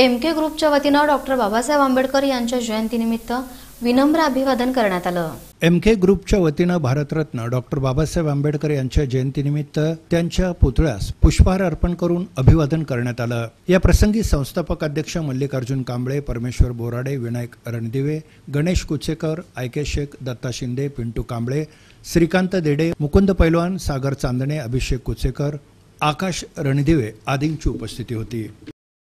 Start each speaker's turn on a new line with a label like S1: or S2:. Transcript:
S1: M के ग्रुपच्या वतीनं doctor Babasaheb Ambedkar यांच्या जयंतीनिमित्त विनम्र अभिवादन करण्यात आलं
S2: एम के ग्रुपच्या वतीनं भारतरत्न डॉक्टर बाबासाहेब आंबेडकर यांच्या जयंतीनिमित्त त्यांच्या पुतळ्यास पुष्पहार अर्पण करून अभिवादन करण्यात आलं या प्रसंगी संस्थापक अध्यक्ष मल्लिकार्जुन कांबळे परमेश्वर बोराडे विनायक रणदिवे गणेश कुचेकर आयके शेख दत्ता शिंदे पिंटू कांबळे श्रीकांत देडे मुकुंद पैलवान सागर चांदणे अभिषेक कुचेकर आकाश रणदिवे आदींची उपस्थिती होती